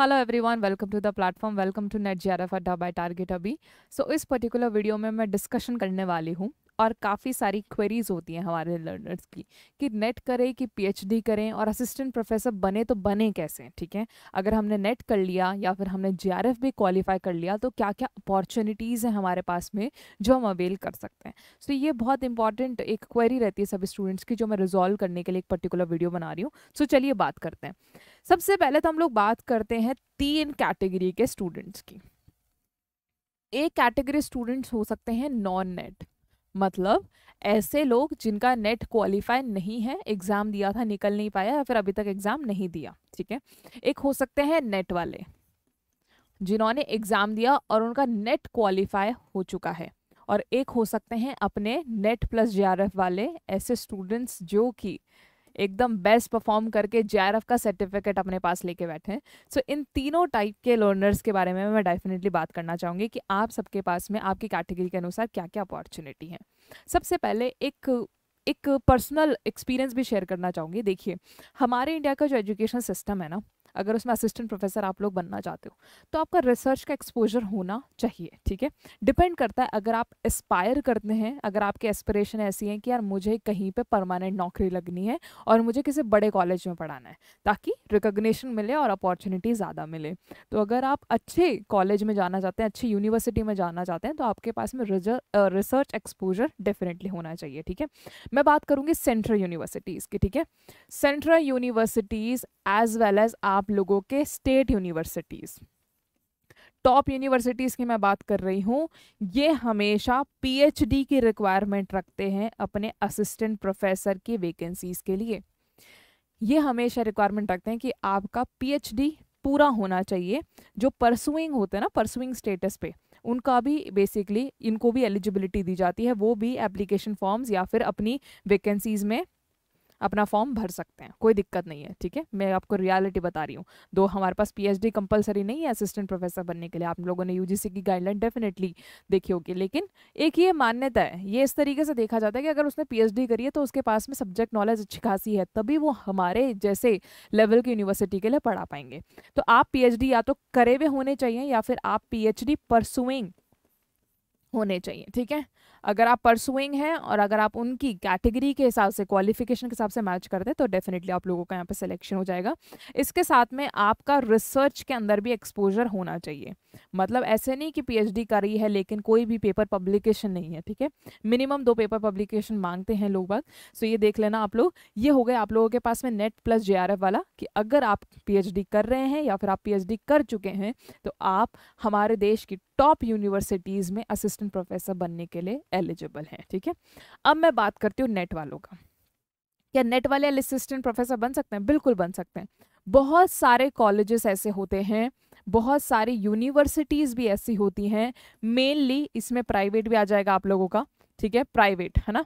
Hello everyone welcome to the platform welcome to NET J R F Adda by target अभी so इस particular video में मैं discussion करने वाली हूँ और काफ़ी सारी क्वेरीज होती हैं हमारे लर्नर्स की कि नेट करें कि पीएचडी करें और असिस्टेंट प्रोफेसर बने तो बने कैसे ठीक है अगर हमने नेट कर लिया या फिर हमने जेआरएफ भी क्वालिफाई कर लिया तो क्या क्या अपॉर्चुनिटीज़ हैं हमारे पास में जो हम अवेल कर सकते हैं सो so, ये बहुत इंपॉर्टेंट एक क्वेरी रहती है सभी स्टूडेंट्स की जो मैं रिजॉल्व करने के लिए एक पर्टिकुलर वीडियो बना रही हूँ सो so, चलिए बात करते हैं सबसे पहले तो हम लोग बात करते हैं तीन कैटेगरी के स्टूडेंट्स की एक कैटेगरी स्टूडेंट्स हो सकते हैं नॉन नेट मतलब ऐसे लोग जिनका नेट क्वालिफाई नहीं है एग्ज़ाम दिया था निकल नहीं पाया या फिर अभी तक एग्ज़ाम नहीं दिया ठीक है एक हो सकते हैं नेट वाले जिन्होंने एग्ज़ाम दिया और उनका नेट क्वालिफाई हो चुका है और एक हो सकते हैं अपने नेट प्लस जे वाले ऐसे स्टूडेंट्स जो कि एकदम बेस्ट परफॉर्म करके जे का सर्टिफिकेट अपने पास लेके बैठे हैं सो इन तीनों टाइप के लर्नर्स के बारे में मैं डेफिनेटली बात करना चाहूँगी कि आप सबके पास में आपकी कैटेगरी के अनुसार क्या क्या अपॉर्चुनिटी है सबसे पहले एक एक पर्सनल एक्सपीरियंस भी शेयर करना चाहूँगी देखिए हमारे इंडिया का जो एजुकेशन सिस्टम है ना अगर उसमें असिस्टेंट प्रोफेसर आप लोग बनना चाहते हो तो आपका रिसर्च का एक्सपोजर होना चाहिए ठीक है डिपेंड करता है अगर आप एस्पायर करते हैं अगर आपके एस्पिरेशन ऐसी हैं कि यार मुझे कहीं पर परमानेंट नौकरी लगनी है और मुझे किसी बड़े कॉलेज में पढ़ाना है ताकि रिकोगनीशन मिले और अपॉर्चुनिटी ज़्यादा मिले तो अगर आप अच्छे कॉलेज में जाना चाहते हैं अच्छी यूनिवर्सिटी में जाना चाहते हैं तो आपके पास में रिसर्च एक्सपोजर डेफिनेटली होना चाहिए ठीक है मैं बात करूँगी सेंट्रल यूनिवर्सिटीज़ की ठीक है central universities as well as आप लोगों के स्टेट यूनिवर्सिटीज़ टॉप यूनिवर्सिटीज़ की मैं बात कर रही हूँ ये हमेशा पीएचडी की रिक्वायरमेंट रखते हैं अपने असिस्टेंट प्रोफेसर की वैकेंसीज़ के लिए ये हमेशा रिक्वायरमेंट रखते हैं कि आपका पीएचडी पूरा होना चाहिए जो परसुइंग होते हैं ना परसुइंग स्टेटस पे उनका भी बेसिकली इनको भी एलिजिबिलिटी दी जाती है वो भी एप्लीकेशन फॉर्म्स या फिर अपनी वैकेंसीज़ में अपना फॉर्म भर सकते हैं कोई दिक्कत नहीं है ठीक है मैं आपको रियलिटी बता रही हूँ दो हमारे पास पीएचडी कंपलसरी नहीं है असिस्टेंट प्रोफेसर बनने के लिए आप लोगों ने यूजीसी की गाइडलाइन डेफिनेटली देखी होगी लेकिन एक ये मान्यता है ये इस तरीके से देखा जाता है कि अगर उसने पी करी है तो उसके पास में सब्जेक्ट नॉलेज अच्छी खासी है तभी वो हमारे जैसे लेवल की यूनिवर्सिटी के लिए पढ़ा पाएंगे तो आप पी या तो करे हुए होने चाहिए या फिर आप पीएचडी परसुइंग होने चाहिए ठीक है अगर आप परसुइंग हैं और अगर आप उनकी कैटेगरी के हिसाब से क्वालिफिकेशन के हिसाब से मैच करते हैं तो डेफिनेटली आप लोगों का यहाँ पे सिलेक्शन हो जाएगा इसके साथ में आपका रिसर्च के अंदर भी एक्सपोजर होना चाहिए मतलब ऐसे नहीं कि पीएचडी रही है लेकिन कोई भी पेपर पब्लिकेशन नहीं है ठीक है मिनिमम दो पेपर पब्लिकेशन मांगते हैं लोग बाग सो ये देख लेना आप लोग ये हो गए आप लोगों के पास में नेट प्लस जे वाला कि अगर आप पी कर रहे हैं या फिर आप पी कर चुके हैं तो आप हमारे देश की टॉप यूनिवर्सिटीज़ में असिस्टेंट प्रोफेसर बनने के लिए एलिजिबल हैं ठीक है अब मैं बात करती हूँ नेट वालों का क्या नेट वाले असिस्टेंट प्रोफेसर बन सकते हैं बिल्कुल बन सकते हैं बहुत सारे कॉलेजेस ऐसे होते हैं बहुत सारी यूनिवर्सिटीज़ भी ऐसी होती हैं मेनली इसमें प्राइवेट भी आ जाएगा आप लोगों का ठीक है प्राइवेट है ना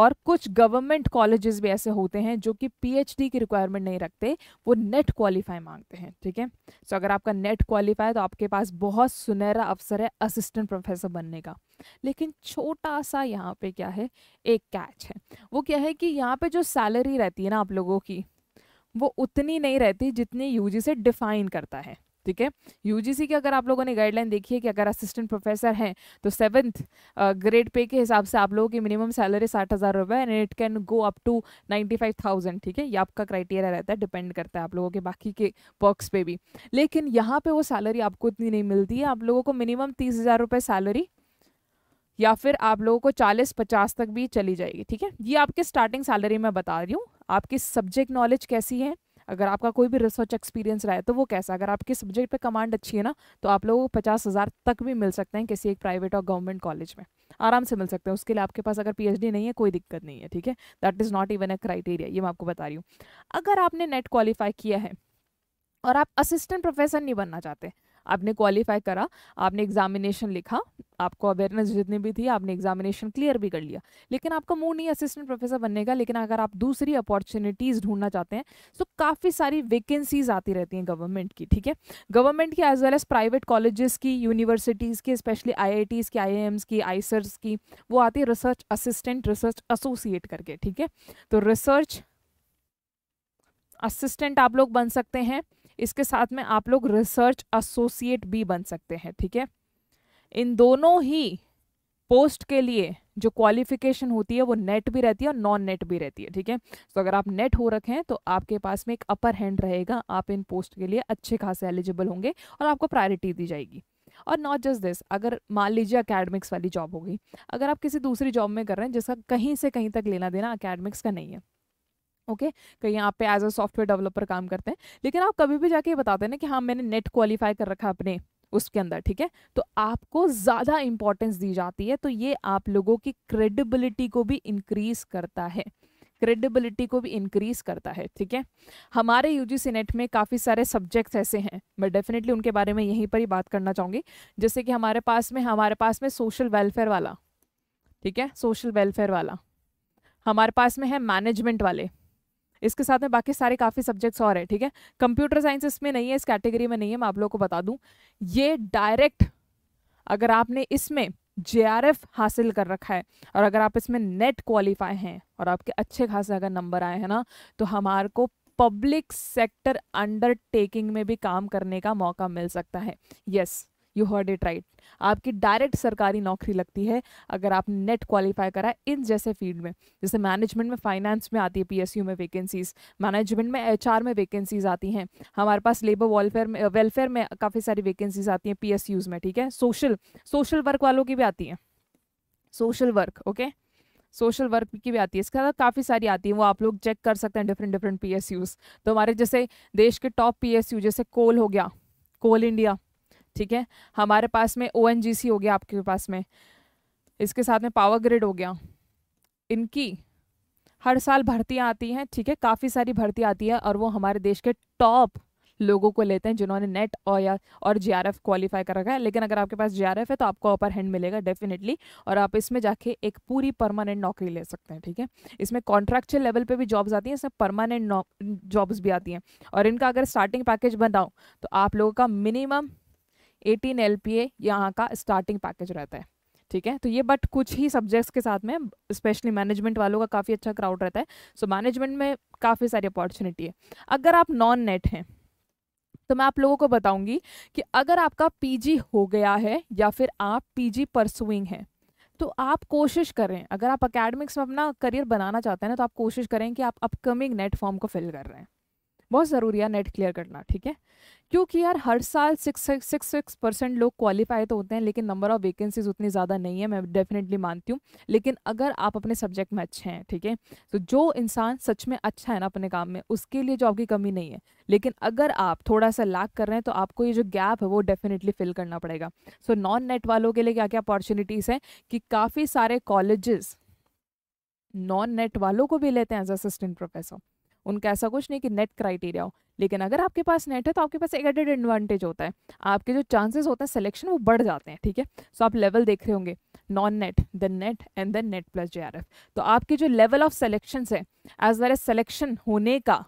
और कुछ गवर्नमेंट कॉलेजेस भी ऐसे होते हैं जो कि पीएचडी की रिक्वायरमेंट नहीं रखते वो नेट क्वालिफाई मांगते हैं ठीक है सो अगर आपका नेट क्वालिफाई तो आपके पास बहुत सुनहरा अवसर है असिस्टेंट प्रोफेसर बनने का लेकिन छोटा सा यहाँ पे क्या है एक कैच है वो क्या है कि यहाँ पे जो सैलरी रहती है ना आप लोगों की वो उतनी नहीं रहती जितनी यूजी से डिफाइन करता है ठीक है यूजीसी की अगर आप लोगों ने गाइडलाइन देखी है कि अगर असिस्टेंट प्रोफेसर हैं तो सेवन्थ ग्रेड पे के हिसाब से आप लोगों की मिनिमम सैलरी साठ हज़ार रुपये and it can go up to ninety five thousand ठीक है ये आपका क्राइटेरिया रहता है डिपेंड करता है आप लोगों के बाकी के वर्कस पे भी लेकिन यहाँ पर वो सैलरी आपको इतनी नहीं मिलती है आप लोगों को मिनिमम तीस हज़ार रुपये सैलरी या फिर आप लोगों को चालीस पचास तक भी चली जाएगी ठीक है ये आपके स्टार्टिंग सैलरी मैं बता रही हूँ आपकी सब्जेक्ट नॉलेज कैसी है अगर आपका कोई भी रिसर्च एक्सपीरियंस रहा है तो वो कैसा अगर आपके सब्जेक्ट पे कमांड अच्छी है ना तो आप लोगों को पचास हज़ार तक भी मिल सकते हैं किसी एक प्राइवेट और गवर्नमेंट कॉलेज में आराम से मिल सकते हैं उसके लिए आपके पास अगर पीएचडी नहीं है कोई दिक्कत नहीं है ठीक है that is not even a criteria ये मैं आपको बता रही हूँ अगर आपने नेट क्वालिफाई किया है और आप असिस्टेंट प्रोफेसर नहीं बनना चाहते आपने क्वालिफाई करा आपने एग्जामिनेशन लिखा आपको अवेयरनेस जितनी भी थी आपने एग्जामिनेशन क्लियर भी कर लिया लेकिन आपका मूड नहीं असिस्टेंट प्रोफेसर बनने का लेकिन अगर आप दूसरी अपॉर्चुनिटीज़ ढूंढना चाहते हैं तो काफ़ी सारी वैकेंसीज आती रहती हैं गवर्नमेंट की ठीक है गवर्नमेंट की as well as private colleges की यूनिवर्सिटीज़ की स्पेशली आई की आई की आईसर्स की वो आती है रिसर्च असिस्टेंट रिसर्च एसोसिएट करके ठीक है तो रिसर्च असिस्टेंट आप लोग बन सकते हैं इसके साथ में आप लोग रिसर्च एसोसिएट भी बन सकते हैं ठीक है इन दोनों ही पोस्ट के लिए जो क्वालिफिकेशन होती है वो नेट भी रहती है और नॉन नेट भी रहती है ठीक है तो अगर आप नेट हो रखे हैं तो आपके पास में एक अपर हैंड रहेगा आप इन पोस्ट के लिए अच्छे खासे एलिजिबल होंगे और आपको प्रायोरिटी दी जाएगी और नॉट जस्ट दिस अगर मान लीजिए अकेडमिक्स वाली जॉब होगी अगर आप किसी दूसरी जॉब में कर रहे हैं जिसका कहीं से कहीं तक लेना देना अकेडमिक्स का नहीं है ओके okay? कहीं आप पे एज अ सॉफ्टवेयर डेवलपर काम करते हैं लेकिन आप कभी भी जाके ये बताते हैं ना कि हाँ मैंने नेट क्वालिफाई कर रखा अपने उसके अंदर ठीक है तो आपको ज़्यादा इंपॉर्टेंस दी जाती है तो ये आप लोगों की क्रेडिबिलिटी को भी इंक्रीज करता है क्रेडिबिलिटी को भी इंक्रीज करता है ठीक है हमारे यूजीसी नेट में काफ़ी सारे सब्जेक्ट्स ऐसे हैं मैं डेफिनेटली उनके बारे में यहीं पर ही बात करना चाहूँगी जैसे कि हमारे पास में हमारे पास में सोशल वेलफेयर वाला ठीक है सोशल वेलफेयर वाला हमारे पास में है मैनेजमेंट वाले इसके साथ में बाकी सारे काफ़ी सब्जेक्ट्स और है ठीक है कंप्यूटर साइंस इसमें नहीं है इस कैटेगरी में नहीं है मैं आप लोग को बता दूँ ये डायरेक्ट अगर आपने इसमें जे हासिल कर रखा है और अगर आप इसमें नेट क्वालिफाई हैं और आपके अच्छे खासे अगर नंबर आए हैं ना तो हमारे को पब्लिक सेक्टर अंडरटेकिंग में भी काम करने का मौका मिल सकता है yes yes, you heard it right आपकी डायरेक्ट सरकारी नौकरी लगती है अगर आप नेट क्वालिफाई करा इन जैसे फील्ड में जैसे मैनेजमेंट में फाइनेंस में आती है पीएसयू में वैकेंसीज मैनेजमेंट में एच में वैकेंसीज आती हैं हमारे पास लेबर वेलफेयर में वेलफेयर में काफ़ी सारी वैकेंसीज आती हैं पीएसयूज में ठीक है सोशल सोशल वर्क वालों की भी आती हैं social work okay social work की भी आती है इसके अलावा काफ़ी सारी आती है वो आप लोग चेक कर सकते हैं डिफरेंट डिफरेंट पी तो हमारे जैसे देश के टॉप पी जैसे कोल हो गया कोल इंडिया ठीक है हमारे पास में ओ हो गया आपके पास में इसके साथ में पावर ग्रिड हो गया इनकी हर साल भर्तियाँ आती हैं ठीक है काफ़ी सारी भर्ती आती है और वो हमारे देश के टॉप लोगों को लेते हैं जिन्होंने नेट और या और जे आर एफ क्वालिफाई कर रखा है लेकिन अगर आपके पास जे आर एफ है तो आपको अपर हैंड मिलेगा डेफिनेटली और आप इसमें जाके एक पूरी परमानेंट नौकरी ले सकते हैं ठीक है इसमें कॉन्ट्रैक्चुअल लेवल पे भी जॉब्स आती हैं इसमें परमानेंट जॉब्स भी आती हैं और इनका अगर स्टार्टिंग पैकेज बनाओ तो आप लोगों का minimum eighteen L P A यहाँ का स्टार्टिंग पैकेज रहता है ठीक है तो ये बट कुछ ही सब्जेक्ट्स के साथ में स्पेशली मैनेजमेंट वालों का काफ़ी अच्छा क्राउड रहता है सो so, मैनेजमेंट में काफ़ी सारी अपॉर्चुनिटी है अगर आप नॉन नेट हैं तो मैं आप लोगों को बताऊंगी कि अगर आपका पीजी हो गया है या फिर आप पीजी परसुइंग हैं तो आप कोशिश करें अगर आप अकेडमिक्स में अपना करियर बनाना चाहते हैं ना तो आप कोशिश करें कि आप अपकमिंग नेट फॉर्म को फिल कर रहे हैं बहुत ज़रूरी है नेट क्लियर करना ठीक है क्योंकि यार हर साल सिक्स सिक्स सिक्स परसेंट लोग क्वालिफाई तो होते हैं लेकिन नंबर ऑफ वैकेंसीज उतनी ज़्यादा नहीं है मैं डेफिनेटली मानती हूँ लेकिन अगर आप अपने सब्जेक्ट में अच्छे हैं ठीक है तो जो इंसान सच में अच्छा है ना अपने काम में उसके लिए जॉब की कमी नहीं है लेकिन अगर आप थोड़ा सा लैक कर रहे हैं तो आपको ये जो गैप है वो डेफिनेटली फिल करना पड़ेगा सो नॉन नेट वालों के लिए क्या क्या अपॉर्चुनिटीज़ हैं कि काफ़ी सारे कॉलेजेस नॉन नेट वालों को भी लेते हैं एज असिस्टेंट प्रोफेसर उनका ऐसा कुछ नहीं कि नेट क्राइटेरिया हो लेकिन अगर आपके पास नेट है तो आपके पास एक एडेड एडवांटेज होता है आपके जो चांसेस होते हैं सिलेक्शन वो बढ़ जाते हैं ठीक है सो आप लेवल देख रहे होंगे non NET then NET and then NET plus J तो आपके जो लेवल ऑफ सेलेक्शन है एज वेल एज सेलेक्शन होने का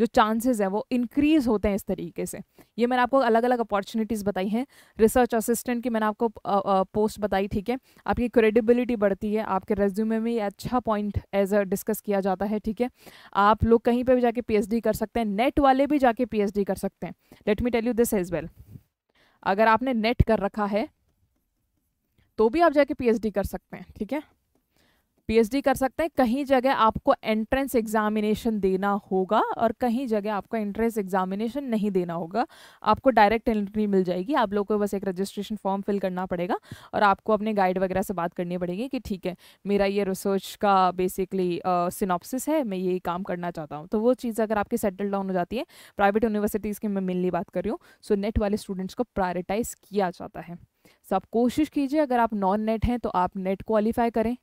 जो चांसेस हैं वो इंक्रीज होते हैं इस तरीके से ये मैंने आपको अलग अलग अपॉर्चुनिटीज़ बताई हैं रिसर्च असिस्टेंट की मैंने आपको पोस्ट बताई ठीक है आपकी क्रेडिबिलिटी बढ़ती है आपके रेज्यूमे में ये अच्छा पॉइंट एज अ डिस्कस किया जाता है ठीक है आप लोग कहीं पर भी जाके पी कर सकते हैं नेट वाले भी जाके पी कर सकते हैं let me tell you this as well अगर आपने नेट कर रखा है तो भी आप जाके पी कर सकते हैं ठीक है पीएचडी कर सकते हैं कहीं जगह आपको एंट्रेंस एग्जामिनेशन देना होगा और कहीं जगह आपको एंट्रेंस एग्जामिनेशन नहीं देना होगा आपको डायरेक्ट एंट्री मिल जाएगी आप लोग को बस एक रजिस्ट्रेशन फॉर्म फिल करना पड़ेगा और आपको अपने गाइड वगैरह से बात करनी पड़ेगी कि ठीक है मेरा ये रिसर्च का बेसिकली सिनॉप्सिस है मैं ये काम करना चाहता हूँ तो वो चीज़ अगर आपकी सेटल डाउन हो जाती है प्राइवेट यूनिवर्सिटीज़ की मैं मिलनी बात कर रही हूँ सो नेट वाले स्टूडेंट्स को प्रायोरिटाइज किया जाता है सो आप कोशिश कीजिए अगर आप नॉन नेट हैं तो आप नेट क्वालिफाई करें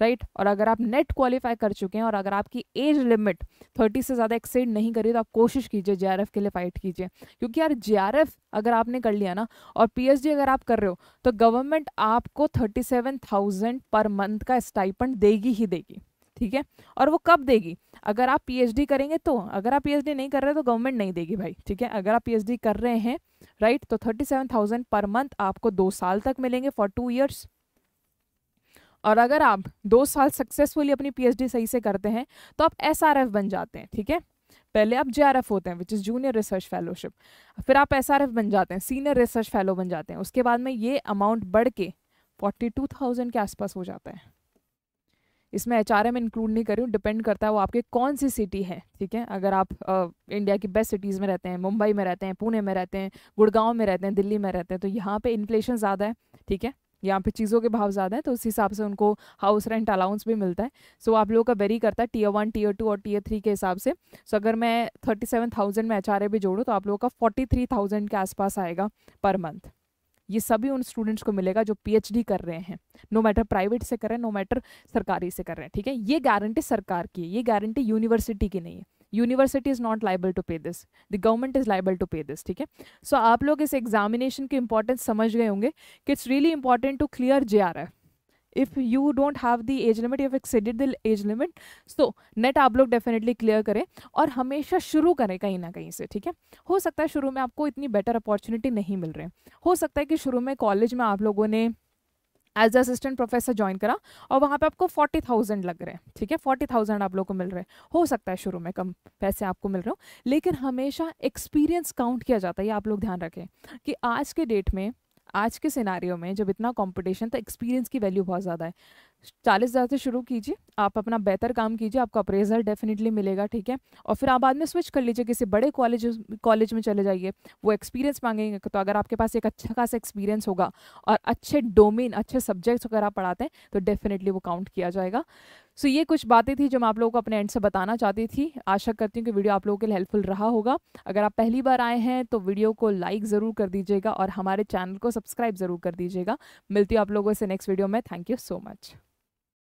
राइट और अगर आप नेट क्वालिफाई कर चुके हैं और अगर आपकी एज लिमिट थर्टी से ज़्यादा एक्सेड नहीं करी तो आप कोशिश कीजिए जे के लिए फाइट कीजिए क्योंकि यार जे अगर आपने कर लिया ना और पी अगर आप कर रहे हो तो गवर्नमेंट आपको थर्टी पर मंथ का स्टाइपेंट देगी ही देगी ठीक है और वो कब देगी अगर आप पीएचडी करेंगे तो अगर आप पीएचडी नहीं कर रहे तो गवर्नमेंट नहीं देगी भाई ठीक है अगर आप पीएचडी कर रहे हैं राइट तो थर्टी सेवन थाउजेंड पर मंथ आपको दो साल तक मिलेंगे फॉर टू ईयर्स और अगर आप दो साल सक्सेसफुली अपनी पीएचडी सही से करते हैं तो आप एस बन जाते हैं ठीक है पहले आप जे होते हैं which is junior research fellowship फिर आप एस बन जाते हैं सीनियर रिसर्च फेलो बन जाते हैं उसके बाद में ये अमाउंट बढ़ के फोर्टी टू थाउजेंड के आसपास हो जाता है इसमें एच आर एम इंक्लूड नहीं रही हूँ डिपेंड करता है वो आपके कौन सी सिटी है ठीक है अगर आप आ, इंडिया की बेस्ट सिटीज़ में रहते हैं मुंबई में रहते हैं पुणे में रहते हैं गुड़गांव में रहते हैं दिल्ली में रहते हैं तो यहाँ पे इन्फ्लेशन ज़्यादा है ठीक है यहाँ पे चीज़ों के भाव ज़्यादा हैं तो उस हिसाब से उनको हाउस रेंट अलाउंस भी मिलता है सो so, आप लोगों का वेरी करता है टीयर वन टीयर टू और टीयर थ्री के हिसाब से सो so, अगर मैं थर्टी सेवन थाउजेंड में एच भी जोड़ूँ तो आप लोगों का फोर्टी थ्री थाउजेंड के आसपास आएगा पर मंथ ये सभी उन स्टूडेंट्स को मिलेगा जो पीएचडी कर रहे हैं नो मैटर प्राइवेट से कर रहे हैं नो मैटर सरकारी से कर रहे हैं ठीक है ये गारंटी सरकार की है ये गारंटी यूनिवर्सिटी की नहीं है university is not liable to pay this the government is liable to pay this ठीक है सो आप लोग इस एग्जामिनेशन की इंपॉर्टेंस समझ गए होंगे कि it's really important to clear J R F if you don't have the age limit you exceeded the age limit so NET आप लोग डेफिनेटली क्लियर करें और हमेशा शुरू करें कहीं ना कहीं से ठीक है हो सकता है शुरू में आपको इतनी बेटर अपॉर्चुनिटी नहीं मिल रही हो सकता है कि शुरू में कॉलेज में आप लोगों ने एज असिस्टेंट प्रोफेसर ज्वाइन करा और वहाँ पे आपको फोर्टी थाउजेंड लग रहे हैं ठीक है फोर्टी थाउजेंड आप लोग को मिल रहे हैं हो सकता है शुरू में कम पैसे आपको मिल रहे हो लेकिन हमेशा एक्सपीरियंस काउंट किया जाता है ये आप लोग ध्यान रखें कि आज के डेट में आज के सिनारियों में जब इतना कॉम्पिटिशन तो एक्सपीरियंस की वैल्यू बहुत ज़्यादा है चालीस हज़ार से शुरू कीजिए आप अपना बेहतर काम कीजिए आपको अप्रेजल डेफिनेटली मिलेगा ठीक है और फिर आप बाद में स्विच कर लीजिए किसी बड़े कॉलेज कॉलेज में चले जाइए वो एक्सपीरियंस मांगेंगे तो अगर आपके पास एक अच्छा खासा एक्सपीरियंस होगा और अच्छे डोमेन अच्छे सब्जेक्ट्स अगर आप पढ़ाते हैं तो डेफिनेटली वो काउंट किया जाएगा सो ये कुछ बातें थी जो मैं आप लोगों को अपने एंड से बताना चाहती थी आशा करती हूँ कि वीडियो आप लोगों के लिए हेल्पफुल रहा होगा अगर आप पहली बार आए हैं तो वीडियो को लाइक ज़रूर कर दीजिएगा और हमारे चैनल को सब्सक्राइब ज़रूर कर दीजिएगा मिलती हूँ आप लोगों से नेक्स्ट वीडियो में थैंक यू सो मच